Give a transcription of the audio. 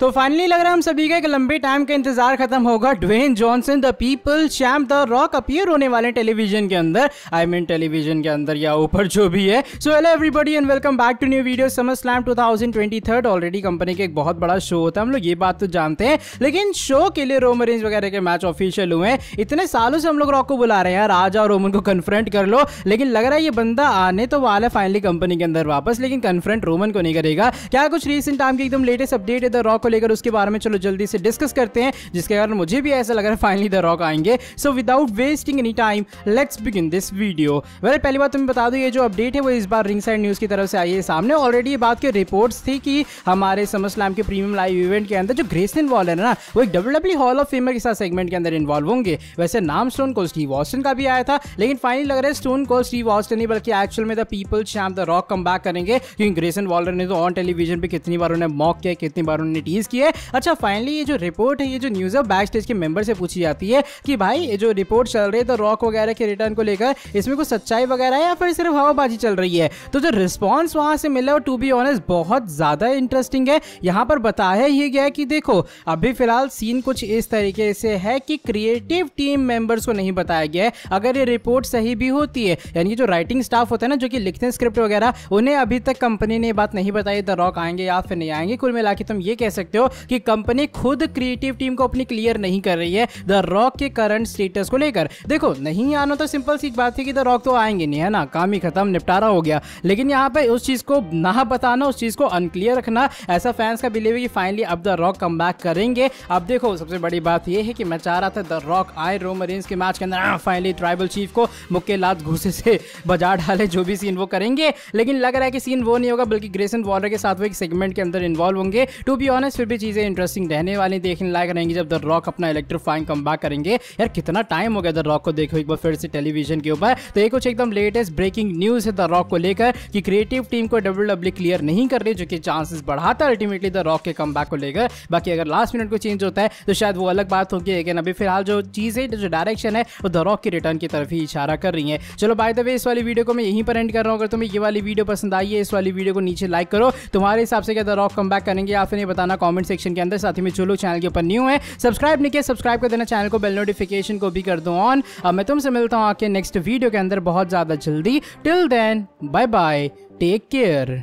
तो फाइनली लग रहा है हम सभी का एक लंबे टाइम का इंतजार खत्म होगा Dwayne Johnson the people champ the Rock appear होने वाले टेलीविजन के अंदर आई मीन टेलीविजन के अंदर या ऊपर जो भी है so hello everybody and welcome back to new video Summer Slam two thousand twenty third already company का एक बहुत बड़ा शो होता है हम लोग ये बात तो जानते हैं लेकिन शो के लिए रोम अरेंज वगैरह के मैच ऑफिशियल हुए हैं इतने सालों से हम लोग रॉक को बुला रहे हैं यार आज और रोमन को कन्फ्रंट कर लो लेकिन लग रहा है ये बंदा आने तो वाला है फाइनली कंपनी के अंदर वापस लेकिन कन्फ्रंट रोमन को नहीं करेगा क्या कुछ रिसेंट टाइम की एकदम लेटेस्ट अपडेट है द रॉक लेकर उसके बारे में चलो जल्दी से डिस्कस करते हैं जिसके कारण मुझे भी ऐसा लग रहा है फाइनली द रॉक आएंगे so without wasting any time let's begin this video well पहली बात तुम्हें तो बता दो ये जो अपडेट है वो इस बार रिंग न्यूज़ की तरफ से आई है सामने ऑलरेडी बात की रिपोर्ट थी कि हमारे समझ लाइम के प्रीमियम लाइव इवेंट के अंदर जो ग्रेस वॉल है ना वो एक W W hall of famer के साथ सेगमेंट के अंदर इन्वॉल्व होंगे वैसे नाम स्टोन को स्टीव ऑस्टिन का भी आया था लेकिन फाइनली लग रहा है स्टोन को स्टीव ऑस्टिन नहीं बल्कि एक्चुअल में the people champ the Rock come back करेंगे क्योंकि ग्रेसन वॉलर ने तो ऑन टेलीविजन पे कितनी बार उन्हें मॉक किया कितनी बार उन्होंने टीज रिलीज की है अच्छा फाइनली ये जो रिपोर्ट है ये जो न्यूज है बैक स्टेज के मेंबर से पूछी जाती है कि भाई ये जो रिपोर्ट चल रही है तो रॉक वगैरह के रिटर्न को लेकर इसमें कुछ सच्चाई वगैरह है या फिर सिर्फ हवाबाजी चल रही है तो जो रिस्पॉन्स वहां से मिला वो टू बी ऑनेस्ट बहुत ज्यादा इंटरेस्टिंग है यहाँ पर बताया ये गया कि देखो अभी फिलहाल सीन कुछ इस तरीके से है कि क्रिएटिव टीम मेंबर्स को नहीं बताया गया है अगर ये रिपोर्ट सही भी होती है यानी जो राइटिंग स्टाफ होता है ना जो कि लिखते हैं स्क्रिप्ट वगैरह उन्हें अभी तक कंपनी ने बात नहीं बताई द रॉक आएंगे या फिर नहीं आएंगे कुल मिला तुम ये कह सकते सकते हो कि कंपनी खुद क्रिएटिव टीम को अपनी क्लियर नहीं कर रही है द रॉक के करंट स्टेटस को लेकर देखो नहीं आना तो सिंपल सी बात है कि द रॉक तो आएंगे नहीं है ना काम ही खत्म निपटारा हो गया लेकिन यहाँ पे उस चीज़ को ना बताना उस चीज़ को अनक्लियर रखना ऐसा फैंस का बिलीव है कि फाइनली अब द रॉक कम करेंगे अब देखो सबसे बड़ी बात यह है कि मैं चाह रहा था द रॉक आए रोमरिन्स के मैच के अंदर फाइनली ट्राइबल चीफ को मुक्के लात घूसे से बजा डाले जो भी सीन वो करेंगे लेकिन लग रहा है कि सीन वो नहीं होगा बल्कि ग्रेसन वॉलर के साथ वो एक सेगमेंट के अंदर इन्वॉल्व होंगे टू बी ऑनेस्ट फिर भी चीज़ें इंटरेस्टिंग रहने वाली देखने लायक रहेंगी जब द रॉक अपना इलेक्ट्रीफाइंग कम करेंगे यार कितना टाइम हो गया द रॉक को देखो एक बार फिर से टेलीविजन के ऊपर तो ये कुछ एकदम लेटेस्ट ब्रेकिंग न्यूज़ है द रॉक को लेकर कि क्रिएटिव टीम को डब्ल्यू डब्ल्यू क्लियर नहीं कर रही जो कि चांसेस बढ़ाता है अल्टीमेटली द रॉक के कम को लेकर बाकी अगर लास्ट मिनट को चेंज होता है तो शायद वो अलग बात होगी लेकिन अभी फिलहाल जो चीज़ है जो डायरेक्शन है वो द रॉक की रिटर्न की तरफ ही इशारा कर रही है चलो बाय द वे इस वाली वीडियो को मैं यहीं पर एंड कर रहा हूँ अगर तुम्हें ये वाली वीडियो पसंद आई है इस वाली वीडियो को नीचे लाइक करो तुम्हारे हिसाब से क्या द रॉक कम करेंगे या फिर नहीं बताना कमेंट सेक्शन के अंदर साथ ही में जो लोग चैनल के ऊपर न्यू है सब्सक्राइब नहीं किया सब्सक्राइब कर देना चैनल को बेल नोटिफिकेशन को भी कर दो ऑन मैं तुमसे मिलता हूँ आके नेक्स्ट वीडियो के अंदर बहुत ज़्यादा जल्दी till then bye bye take care